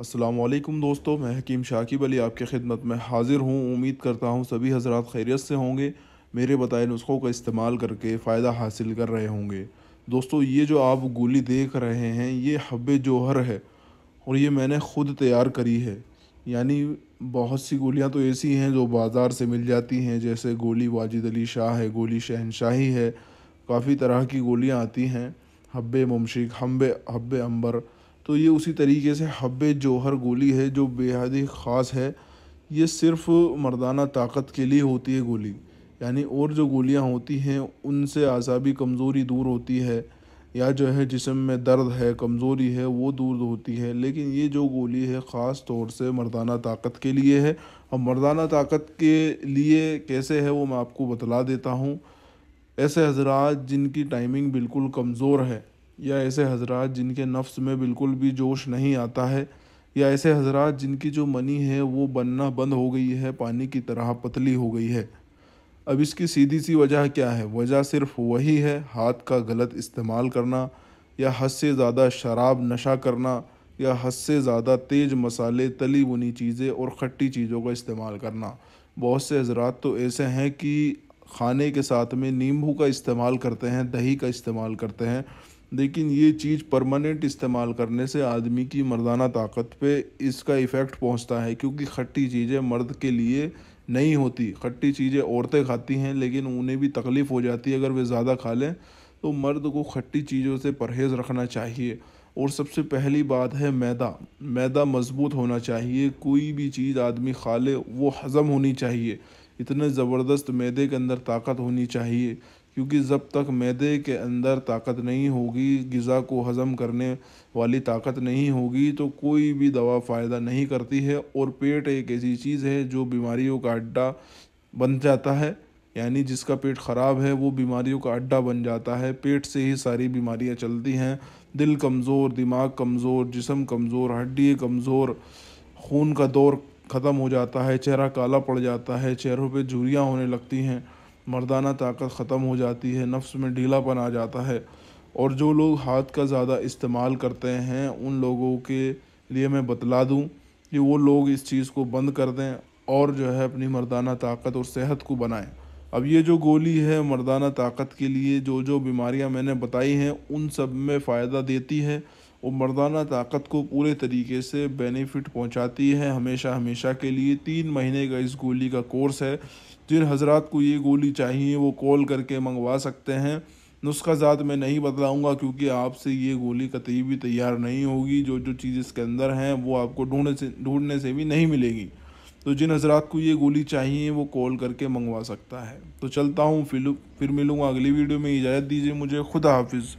असलम दोस्तों मैं हकीम शाकिब अली आपकी खिदमत में हाज़िर हूँ उम्मीद करता हूँ सभी हजरात खैरियत से होंगे मेरे बताए नुस्खों का इस्तेमाल करके फ़ायदा हासिल कर रहे होंगे दोस्तों ये जो आप गोली देख रहे हैं ये हब जोहर है और ये मैंने ख़ुद तैयार करी है यानी बहुत सी गोलियाँ तो ऐसी हैं जो बाज़ार से मिल जाती हैं जैसे गोली वाजिद अली शाह है गोली शहनशाही है काफ़ी तरह की गोलियाँ आती हैं हब्बे मुमशिक हम्बे हब्बे अंबर तो ये उसी तरीके से हब जौहर गोली है जो बेहद ही ख़ास है ये सिर्फ मर्दाना ताकत के लिए होती है गोली यानी और जो गोलियां होती हैं उनसे आसाबी कमज़ोरी दूर होती है या जो है जिसम में दर्द है कमज़ोरी है वो दूर होती है लेकिन ये जो गोली है ख़ास तौर से मर्दाना ताकत के लिए है और मर्दाना ताकत के लिए कैसे है वो मैं आपको बतला देता हूँ ऐसे हजरात जिनकी टाइमिंग बिल्कुल कमज़ोर है या ऐसे हजरात जिनके नफ्स में बिल्कुल भी जोश नहीं आता है या ऐसे हजरात जिनकी जो मनी है वो बनना बंद हो गई है पानी की तरह पतली हो गई है अब इसकी सीधी सी वजह क्या है वजह सिर्फ वही है हाथ का गलत इस्तेमाल करना या हद से ज़्यादा शराब नशा करना या हद से ज़्यादा तेज मसाले तली बुनी चीज़ें और खट्टी चीज़ों का इस्तेमाल करना बहुत से हजरात तो ऐसे हैं कि खाने के साथ में नींबू का इस्तेमाल करते हैं दही का इस्तेमाल करते हैं लेकिन ये चीज़ परमानेंट इस्तेमाल करने से आदमी की मर्दाना ताकत पे इसका इफ़ेक्ट पहुंचता है क्योंकि खट्टी चीज़ें मर्द के लिए नहीं होती खट्टी चीज़ें औरतें खाती हैं लेकिन उन्हें भी तकलीफ़ हो जाती है अगर वे ज़्यादा खा लें तो मर्द को खट्टी चीज़ों से परहेज़ रखना चाहिए और सबसे पहली बात है मैदा मैदा मजबूत होना चाहिए कोई भी चीज़ आदमी खा ले वो हज़म होनी चाहिए इतने ज़बरदस्त मैदे के अंदर ताकत होनी चाहिए क्योंकि जब तक मैदे के अंदर ताकत नहीं होगी गज़ा को हज़म करने वाली ताकत नहीं होगी तो कोई भी दवा फ़ायदा नहीं करती है और पेट एक ऐसी चीज़ है जो बीमारियों का अड्डा बन जाता है यानी जिसका पेट ख़राब है वो बीमारियों का अड्डा बन जाता है पेट से ही सारी बीमारियां चलती हैं दिल कमज़ोर दिमाग कमज़ोर जिसम कमज़ोर हड्डी कमज़ोर खून का दौर ख़त्म हो जाता है चेहरा काला पड़ जाता है चेहरों पे झुरियाँ होने लगती हैं मर्दाना ताकत ख़त्म हो जाती है नफ्स में ढीलापन आ जाता है और जो लोग हाथ का ज़्यादा इस्तेमाल करते हैं उन लोगों के लिए मैं बतला दूं कि वो लोग इस चीज़ को बंद कर दें और जो है अपनी मर्दाना ताकत और सेहत को बनाएं अब ये जो गोली है मर्दाना ताकत के लिए जो जो बीमारियां मैंने बताई हैं उन सब में फ़ायदा देती है वो मर्दाना ताकत को पूरे तरीके से बेनिफिट पहुंचाती है हमेशा हमेशा के लिए तीन महीने का इस गोली का कोर्स है जिन हजरात को ये गोली चाहिए वो कॉल करके मंगवा सकते हैं नुस्खा ज़ात मैं नहीं बतलाऊँगा क्योंकि आपसे ये गोली कतई भी तैयार नहीं होगी जो जो चीज़ इसके अंदर हैं वो आपको ढूंढने से ढूंढने से भी नहीं मिलेगी तो जिन हजरात को ये गोली चाहिए वो कॉल करके मंगवा सकता है तो चलता हूँ फिर फिर मिलूँगा अगली वीडियो में इजाज़त दीजिए मुझे खुदा हाफिज़